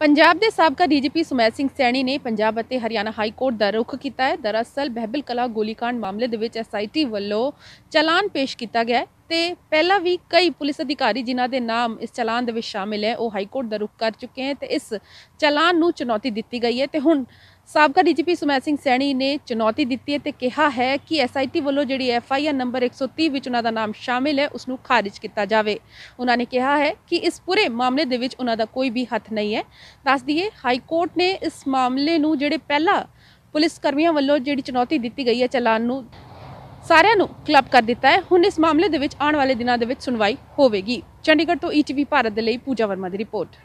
ਪੰਜਾਬ ਦੇ ਸਾਬਕਾ ਡੀਜੀਪੀ ਸੁਮੇਸ਼ ਸਿੰਘ ਸੈਣੀ ਨੇ ਪੰਜਾਬ ਅਤੇ ਹਰਿਆਣਾ ਹਾਈ ਕੋਰਟ ਦਾ ਰੁਖ ਕੀਤਾ ਹੈ ਦਰਅਸਲ ਬਹਿਬਲ ਕਲਾ ਗੋਲੀकांड ਮਾਮਲੇ ਦੇ ਵਿੱਚ ਐਸਆਈਟੀ ਵੱਲੋਂ ਚਲਾਨ ਪੇਸ਼ ਕੀਤਾ ਗਿਆ ਤੇ ਪਹਿਲਾਂ ਵੀ ਕਈ ਪੁਲਿਸ ਅਧਿਕਾਰੀ ਜਿਨ੍ਹਾਂ ਦੇ ਨਾਮ ਇਸ ਚਲਾਨ ਦੇ ਵਿੱਚ ਸ਼ਾਮਿਲ ਹੈ ਉਹ ਹਾਈ ਕੋਰਟ ਦਾ ਰੁਖ ਕਰ ਚੁੱਕੇ ਹਨ ਤੇ ਇਸ ਚਲਾਨ ਨੂੰ ਚੁਣੌਤੀ ਦਿੱਤੀ ਗਈ ਹੈ ਤੇ ਹੁਣ ਸਾਬਕਾ ਡੀਜੀਪੀ ਸੁਮੇਸ਼ ਸਿੰਘ ਸੈਣੀ ਨੇ ਚੁਣੌਤੀ ਦਿੱਤੀ ਹੈ ਤੇ ਕਿਹਾ ਹੈ ਕਿ ਐਸਆਈਟੀ ਵੱਲੋਂ ਜਿਹੜੀ ਐਫਆਈਆਰ ਨੰਬਰ 130 ਵਿੱਚ ਉਹਨਾਂ ਦਾ ਨਾਮ ਸ਼ਾਮਿਲ ਹੈ ਉਸ ਨੂੰ ਖਾਰਜ ਕੀਤਾ ਜਾਵੇ ਉਹਨਾਂ ਨੇ ਕਿਹਾ ਹੈ ਕਿ ਇਸ ਪੂਰੇ ਮਾਮਲੇ ਦੇ ਵਿੱਚ ਉਹਨਾਂ ਦਾ ਕੋਈ ਵੀ ਹੱਥ ਨਹੀਂ ਹੈ ਦੱਸ ਦਈਏ ਹਾਈ ਕੋਰਟ ਨੇ ਇਸ ਮਾਮਲੇ ਨੂੰ ਜਿਹੜੇ ਪਹਿਲਾਂ ਪੁਲਿਸ ਕਰਮੀਆਂ ਵੱਲੋਂ ਜਿਹੜੀ ਚੁਣੌਤੀ ਦਿੱਤੀ ਗਈ ਹੈ ਚਲਾਨ ਨੂੰ ਸਾਰਿਆਂ ਨੂੰ ਕਲੱਬ ਕਰ ਦਿੱਤਾ ਹੈ ਹੁਣ ਇਸ ਮਾਮਲੇ ਦੇ ਵਿੱਚ ਆਉਣ ਵਾਲੇ ਦਿਨਾਂ ਦੇ ਵਿੱਚ ਸੁਣਵਾਈ ਹੋਵੇਗੀ ਚੰਡੀਗੜ੍ਹ ਤੋਂ ਈਟੀਵੀ ਭਾਰਤ ਦੇ ਲਈ ਪੂਜਾ ਵਰਮਾ ਦੀ ਰਿਪੋਰਟ